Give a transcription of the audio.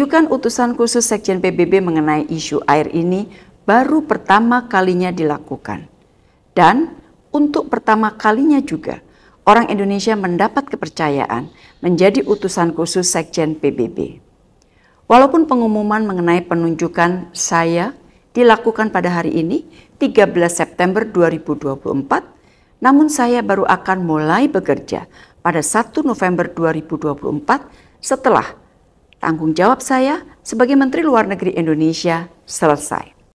Juga utusan khusus Sekjen PBB mengenai isu air ini baru pertama kalinya dilakukan. Dan untuk pertama kalinya juga, orang Indonesia mendapat kepercayaan menjadi utusan khusus Sekjen PBB. Walaupun pengumuman mengenai penunjukan saya dilakukan pada hari ini, 13 September 2024, namun saya baru akan mulai bekerja pada 1 November 2024 setelah Tanggung jawab saya sebagai Menteri Luar Negeri Indonesia selesai.